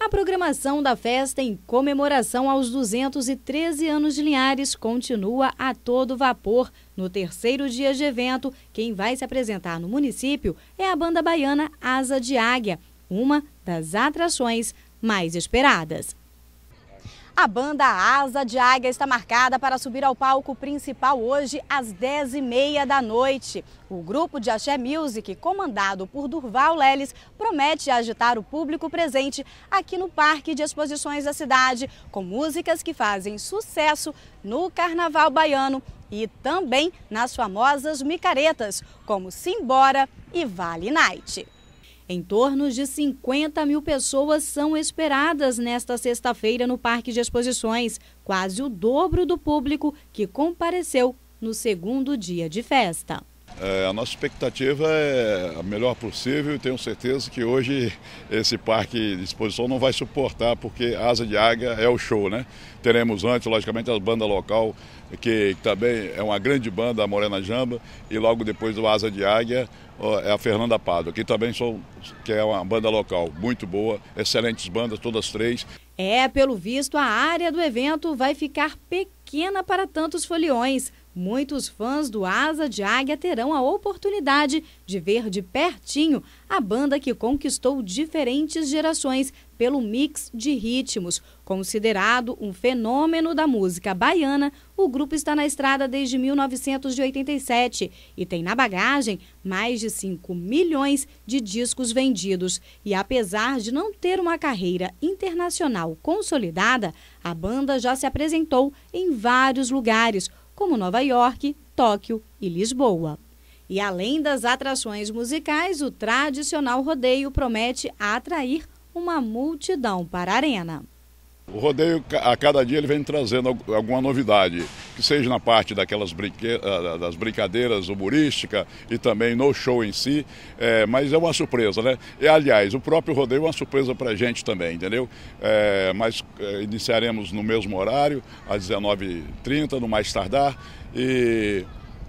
A programação da festa em comemoração aos 213 anos de Linhares continua a todo vapor. No terceiro dia de evento, quem vai se apresentar no município é a banda baiana Asa de Águia, uma das atrações mais esperadas. A banda Asa de Águia está marcada para subir ao palco principal hoje às 10h30 da noite. O grupo de Axé Music, comandado por Durval Leles, promete agitar o público presente aqui no Parque de Exposições da cidade, com músicas que fazem sucesso no Carnaval Baiano e também nas famosas micaretas, como Simbora e Vale Night. Em torno de 50 mil pessoas são esperadas nesta sexta-feira no Parque de Exposições, quase o dobro do público que compareceu no segundo dia de festa. É, a nossa expectativa é a melhor possível e tenho certeza que hoje esse parque de exposição não vai suportar, porque Asa de Águia é o show, né? Teremos antes, logicamente, a banda local, que, que também é uma grande banda, a Morena Jamba, e logo depois do Asa de Águia é a Fernanda Pado, que também são, que é uma banda local muito boa, excelentes bandas, todas três. É, pelo visto, a área do evento vai ficar pequena para tantos foliões muitos fãs do Asa de Águia terão a oportunidade de ver de pertinho a banda que conquistou diferentes gerações pelo mix de ritmos. Considerado um fenômeno da música baiana, o grupo está na estrada desde 1987 e tem na bagagem mais de 5 milhões de discos vendidos. E apesar de não ter uma carreira internacional consolidada, a banda já se apresentou em vários lugares como Nova York, Tóquio e Lisboa. E além das atrações musicais, o tradicional rodeio promete atrair uma multidão para a arena. O rodeio, a cada dia, ele vem trazendo alguma novidade, que seja na parte daquelas brinque... Ah, das brincadeiras humorísticas e também no show em si, é, mas é uma surpresa, né? E, aliás, o próprio rodeio é uma surpresa para a gente também, entendeu? É, mas é, iniciaremos no mesmo horário, às 19h30, no mais tardar, e,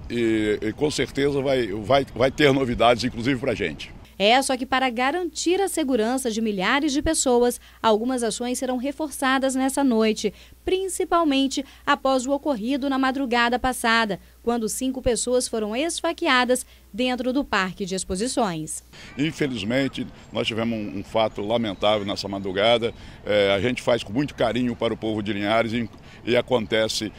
e, e com certeza vai, vai, vai ter novidades, inclusive para a gente. É, só que para garantir a segurança de milhares de pessoas, algumas ações serão reforçadas nessa noite, principalmente após o ocorrido na madrugada passada, quando cinco pessoas foram esfaqueadas dentro do parque de exposições. Infelizmente, nós tivemos um, um fato lamentável nessa madrugada. É, a gente faz com muito carinho para o povo de Linhares e, e acontece